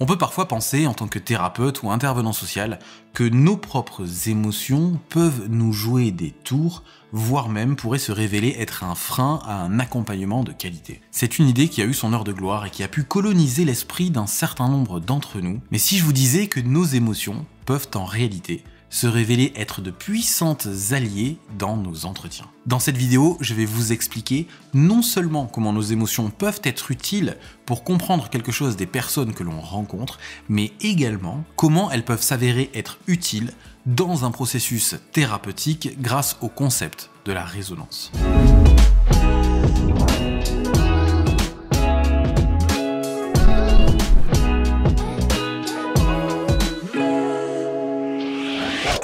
On peut parfois penser, en tant que thérapeute ou intervenant social, que nos propres émotions peuvent nous jouer des tours, voire même pourraient se révéler être un frein à un accompagnement de qualité. C'est une idée qui a eu son heure de gloire et qui a pu coloniser l'esprit d'un certain nombre d'entre nous, mais si je vous disais que nos émotions peuvent en réalité se révéler être de puissantes alliées dans nos entretiens. Dans cette vidéo, je vais vous expliquer non seulement comment nos émotions peuvent être utiles pour comprendre quelque chose des personnes que l'on rencontre, mais également comment elles peuvent s'avérer être utiles dans un processus thérapeutique grâce au concept de la résonance.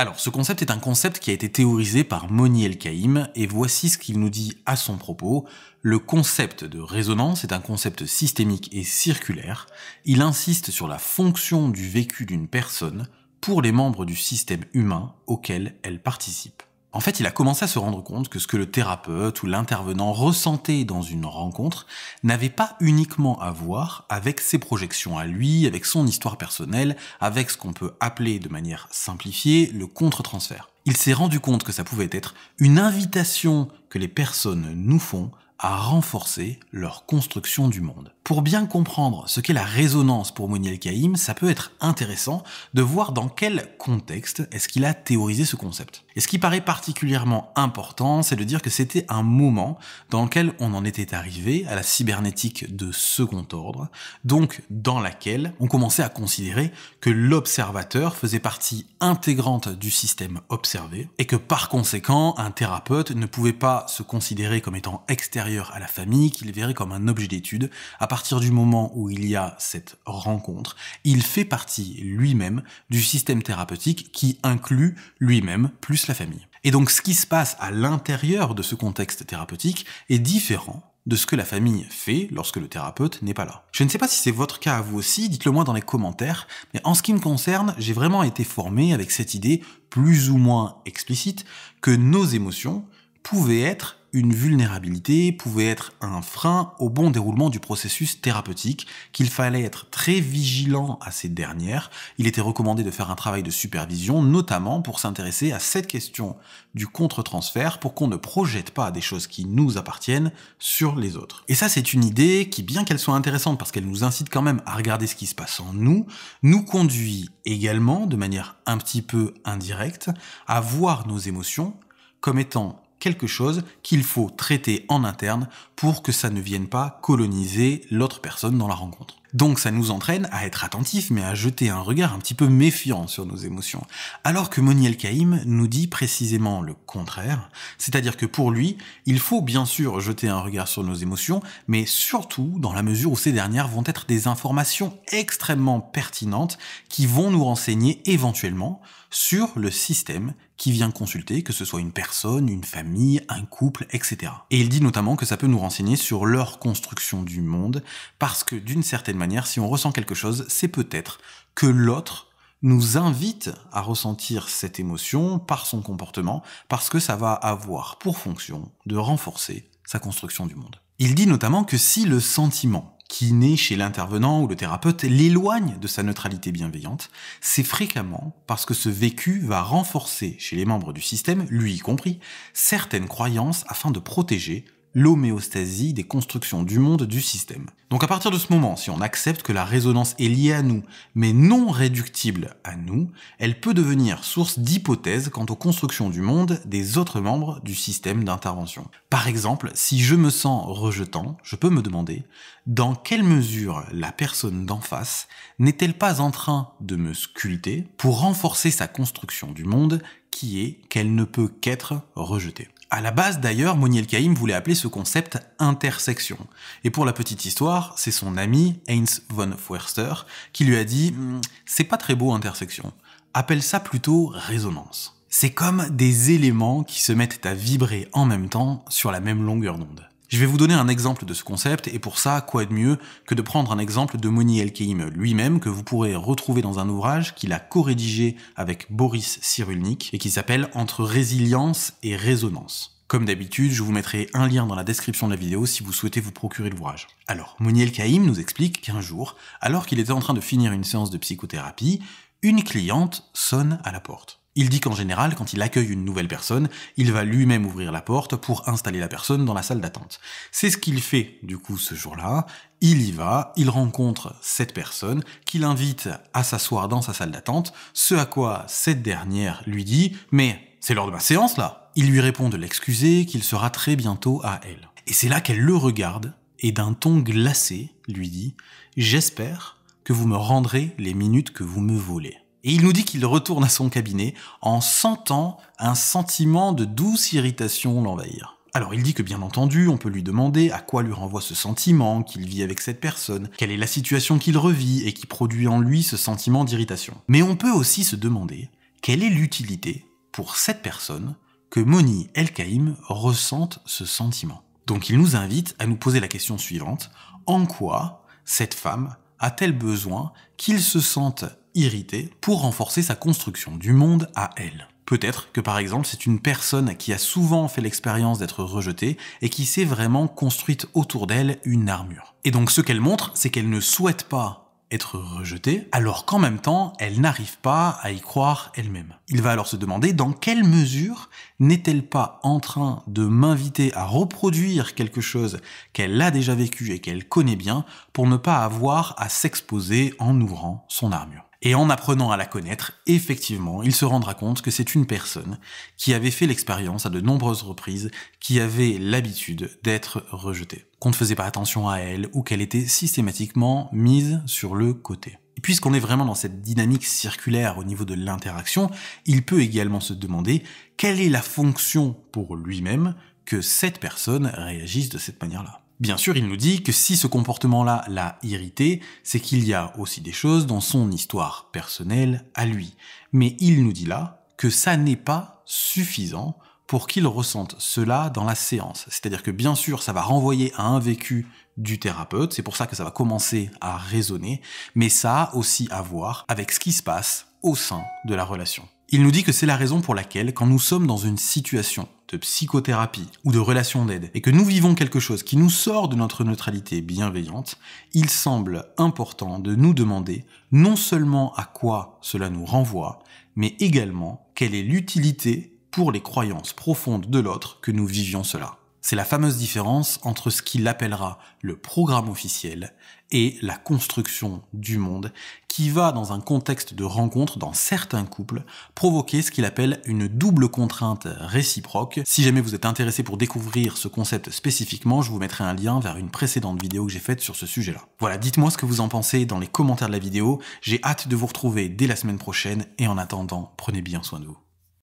Alors, ce concept est un concept qui a été théorisé par Moni El-Kaïm, et voici ce qu'il nous dit à son propos. Le concept de résonance est un concept systémique et circulaire. Il insiste sur la fonction du vécu d'une personne pour les membres du système humain auquel elle participe. En fait, il a commencé à se rendre compte que ce que le thérapeute ou l'intervenant ressentait dans une rencontre n'avait pas uniquement à voir avec ses projections à lui, avec son histoire personnelle, avec ce qu'on peut appeler de manière simplifiée le contre-transfert. Il s'est rendu compte que ça pouvait être une invitation que les personnes nous font à renforcer leur construction du monde. Pour bien comprendre ce qu'est la résonance pour Moniel El-Kaïm, ça peut être intéressant de voir dans quel contexte est-ce qu'il a théorisé ce concept. Et ce qui paraît particulièrement important, c'est de dire que c'était un moment dans lequel on en était arrivé à la cybernétique de second ordre, donc dans laquelle on commençait à considérer que l'observateur faisait partie intégrante du système observé, et que par conséquent, un thérapeute ne pouvait pas se considérer comme étant extérieur à la famille, qu'il verrait comme un objet d'étude. À partir du moment où il y a cette rencontre, il fait partie lui-même du système thérapeutique qui inclut lui-même plus la famille. Et donc ce qui se passe à l'intérieur de ce contexte thérapeutique est différent de ce que la famille fait lorsque le thérapeute n'est pas là. Je ne sais pas si c'est votre cas à vous aussi, dites-le moi dans les commentaires, mais en ce qui me concerne, j'ai vraiment été formé avec cette idée plus ou moins explicite que nos émotions pouvait être une vulnérabilité, pouvait être un frein au bon déroulement du processus thérapeutique, qu'il fallait être très vigilant à ces dernières. Il était recommandé de faire un travail de supervision, notamment pour s'intéresser à cette question du contre-transfert, pour qu'on ne projette pas des choses qui nous appartiennent sur les autres. Et ça, c'est une idée qui, bien qu'elle soit intéressante parce qu'elle nous incite quand même à regarder ce qui se passe en nous, nous conduit également, de manière un petit peu indirecte, à voir nos émotions comme étant quelque chose qu'il faut traiter en interne pour que ça ne vienne pas coloniser l'autre personne dans la rencontre. Donc ça nous entraîne à être attentifs, mais à jeter un regard un petit peu méfiant sur nos émotions. Alors que Moniel Kaïm nous dit précisément le contraire, c'est-à-dire que pour lui, il faut bien sûr jeter un regard sur nos émotions, mais surtout dans la mesure où ces dernières vont être des informations extrêmement pertinentes qui vont nous renseigner éventuellement sur le système qui vient consulter, que ce soit une personne, une famille, un couple, etc. Et il dit notamment que ça peut nous renseigner sur leur construction du monde, parce que d'une certaine manière, si on ressent quelque chose, c'est peut-être que l'autre nous invite à ressentir cette émotion par son comportement, parce que ça va avoir pour fonction de renforcer sa construction du monde. Il dit notamment que si le sentiment qui naît chez l'intervenant ou le thérapeute l'éloigne de sa neutralité bienveillante, c'est fréquemment parce que ce vécu va renforcer chez les membres du système, lui y compris, certaines croyances afin de protéger l'homéostasie des constructions du monde du système. Donc à partir de ce moment, si on accepte que la résonance est liée à nous, mais non réductible à nous, elle peut devenir source d'hypothèses quant aux constructions du monde des autres membres du système d'intervention. Par exemple, si je me sens rejetant, je peux me demander dans quelle mesure la personne d'en face n'est-elle pas en train de me sculpter pour renforcer sa construction du monde qui est qu'elle ne peut qu'être rejetée. À la base d'ailleurs, Moniel Caïm voulait appeler ce concept intersection. Et pour la petite histoire, c'est son ami Heinz von Foerster qui lui a dit hmm, "C'est pas très beau intersection. Appelle ça plutôt résonance." C'est comme des éléments qui se mettent à vibrer en même temps sur la même longueur d'onde. Je vais vous donner un exemple de ce concept, et pour ça, quoi de mieux que de prendre un exemple de Moni Kaim lui-même, que vous pourrez retrouver dans un ouvrage qu'il a co-rédigé avec Boris Cyrulnik, et qui s'appelle Entre résilience et résonance. Comme d'habitude, je vous mettrai un lien dans la description de la vidéo si vous souhaitez vous procurer l'ouvrage. Alors, Moni kaïm nous explique qu'un jour, alors qu'il était en train de finir une séance de psychothérapie, une cliente sonne à la porte. Il dit qu'en général, quand il accueille une nouvelle personne, il va lui-même ouvrir la porte pour installer la personne dans la salle d'attente. C'est ce qu'il fait du coup ce jour-là. Il y va, il rencontre cette personne, qu'il invite à s'asseoir dans sa salle d'attente, ce à quoi cette dernière lui dit ⁇ Mais c'est l'heure de ma séance là !⁇ Il lui répond de l'excuser, qu'il sera très bientôt à elle. Et c'est là qu'elle le regarde et d'un ton glacé lui dit ⁇ J'espère que vous me rendrez les minutes que vous me volez ⁇ et il nous dit qu'il retourne à son cabinet en sentant un sentiment de douce irritation l'envahir. Alors il dit que bien entendu, on peut lui demander à quoi lui renvoie ce sentiment, qu'il vit avec cette personne, quelle est la situation qu'il revit et qui produit en lui ce sentiment d'irritation. Mais on peut aussi se demander quelle est l'utilité pour cette personne que Moni El-Kaïm ressente ce sentiment. Donc il nous invite à nous poser la question suivante, en quoi cette femme a-t-elle besoin qu'il se sente irrité pour renforcer sa construction du monde à elle. Peut-être que par exemple c'est une personne qui a souvent fait l'expérience d'être rejetée et qui s'est vraiment construite autour d'elle une armure. Et donc ce qu'elle montre, c'est qu'elle ne souhaite pas être rejetée, alors qu'en même temps, elle n'arrive pas à y croire elle-même. Il va alors se demander dans quelle mesure n'est-elle pas en train de m'inviter à reproduire quelque chose qu'elle a déjà vécu et qu'elle connaît bien pour ne pas avoir à s'exposer en ouvrant son armure. Et en apprenant à la connaître, effectivement, il se rendra compte que c'est une personne qui avait fait l'expérience à de nombreuses reprises, qui avait l'habitude d'être rejetée, qu'on ne faisait pas attention à elle ou qu'elle était systématiquement mise sur le côté. Et puisqu'on est vraiment dans cette dynamique circulaire au niveau de l'interaction, il peut également se demander quelle est la fonction pour lui-même que cette personne réagisse de cette manière-là. Bien sûr, il nous dit que si ce comportement-là l'a irrité, c'est qu'il y a aussi des choses dans son histoire personnelle à lui. Mais il nous dit là que ça n'est pas suffisant pour qu'il ressente cela dans la séance. C'est-à-dire que bien sûr, ça va renvoyer à un vécu du thérapeute, c'est pour ça que ça va commencer à résonner, mais ça a aussi à voir avec ce qui se passe au sein de la relation. Il nous dit que c'est la raison pour laquelle, quand nous sommes dans une situation de psychothérapie ou de relation d'aide, et que nous vivons quelque chose qui nous sort de notre neutralité bienveillante, il semble important de nous demander non seulement à quoi cela nous renvoie, mais également quelle est l'utilité pour les croyances profondes de l'autre que nous vivions cela. C'est la fameuse différence entre ce qu'il appellera le programme officiel et la construction du monde qui va, dans un contexte de rencontre dans certains couples, provoquer ce qu'il appelle une double contrainte réciproque. Si jamais vous êtes intéressé pour découvrir ce concept spécifiquement, je vous mettrai un lien vers une précédente vidéo que j'ai faite sur ce sujet-là. Voilà, dites-moi ce que vous en pensez dans les commentaires de la vidéo, j'ai hâte de vous retrouver dès la semaine prochaine et en attendant, prenez bien soin de vous.